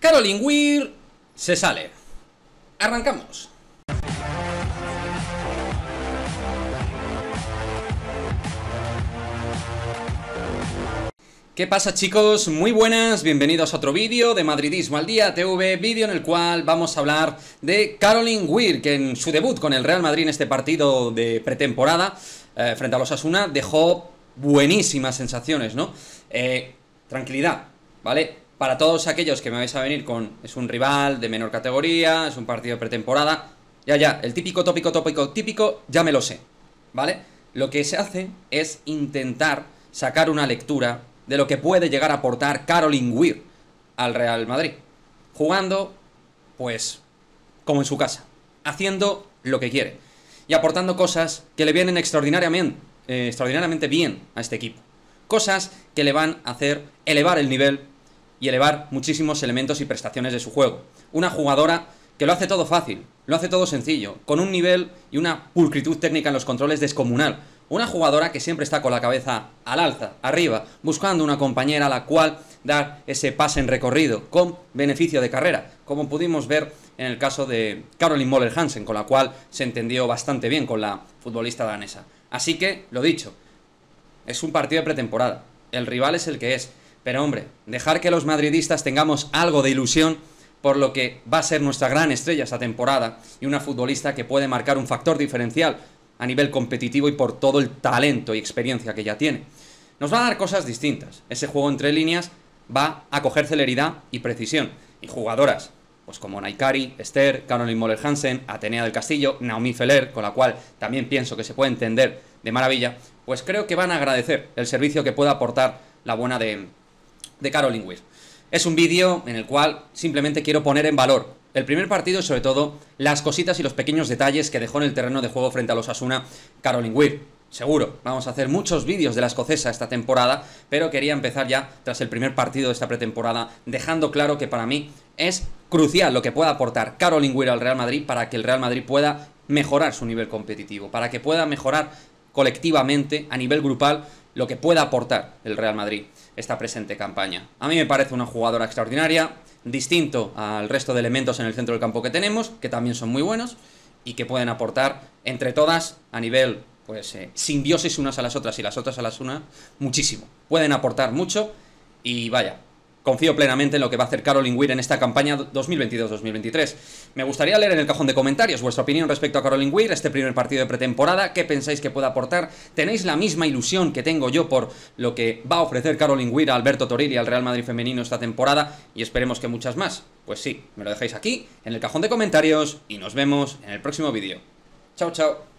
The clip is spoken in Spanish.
Caroline Weir se sale. Arrancamos. ¿Qué pasa chicos? Muy buenas, bienvenidos a otro vídeo de Madridismo al Día TV, vídeo en el cual vamos a hablar de Caroline Weir, que en su debut con el Real Madrid en este partido de pretemporada, eh, frente a los Asuna, dejó buenísimas sensaciones, ¿no? Eh, tranquilidad, ¿vale? para todos aquellos que me vais a venir con es un rival de menor categoría, es un partido de pretemporada, ya, ya, el típico tópico, tópico, típico, ya me lo sé, ¿vale? Lo que se hace es intentar sacar una lectura de lo que puede llegar a aportar Caroline Weir al Real Madrid, jugando, pues, como en su casa, haciendo lo que quiere y aportando cosas que le vienen extraordinariamente, eh, extraordinariamente bien a este equipo, cosas que le van a hacer elevar el nivel y elevar muchísimos elementos y prestaciones de su juego. Una jugadora que lo hace todo fácil, lo hace todo sencillo, con un nivel y una pulcritud técnica en los controles descomunal. Una jugadora que siempre está con la cabeza al alza, arriba, buscando una compañera a la cual dar ese pase en recorrido con beneficio de carrera, como pudimos ver en el caso de Caroline Moller Hansen, con la cual se entendió bastante bien con la futbolista danesa. Así que, lo dicho, es un partido de pretemporada. El rival es el que es. Pero hombre, dejar que los madridistas tengamos algo de ilusión por lo que va a ser nuestra gran estrella esta temporada y una futbolista que puede marcar un factor diferencial a nivel competitivo y por todo el talento y experiencia que ya tiene. Nos va a dar cosas distintas. Ese juego entre líneas va a coger celeridad y precisión. Y jugadoras, pues como Naikari, Esther, Caroline Moller Hansen, Atenea del Castillo, Naomi Feller, con la cual también pienso que se puede entender de maravilla, pues creo que van a agradecer el servicio que pueda aportar la buena de, de Caroline Es un vídeo en el cual simplemente quiero poner en valor el primer partido y sobre todo las cositas y los pequeños detalles que dejó en el terreno de juego frente a los Asuna Caroline Seguro, vamos a hacer muchos vídeos de la escocesa esta temporada, pero quería empezar ya tras el primer partido de esta pretemporada, dejando claro que para mí es crucial lo que pueda aportar Caroline al Real Madrid para que el Real Madrid pueda mejorar su nivel competitivo, para que pueda mejorar colectivamente, a nivel grupal, lo que pueda aportar el Real Madrid esta presente campaña. A mí me parece una jugadora extraordinaria, distinto al resto de elementos en el centro del campo que tenemos, que también son muy buenos y que pueden aportar entre todas a nivel pues eh, simbiosis unas a las otras y las otras a las unas muchísimo. Pueden aportar mucho y vaya, confío plenamente en lo que va a hacer Caroline Weir en esta campaña 2022-2023. Me gustaría leer en el cajón de comentarios vuestra opinión respecto a Caroline Weir, este primer partido de pretemporada, qué pensáis que pueda aportar, tenéis la misma ilusión que tengo yo por lo que va a ofrecer Caroline Weir a Alberto Toril y al Real Madrid femenino esta temporada y esperemos que muchas más. Pues sí, me lo dejáis aquí en el cajón de comentarios y nos vemos en el próximo vídeo. Chao, chao.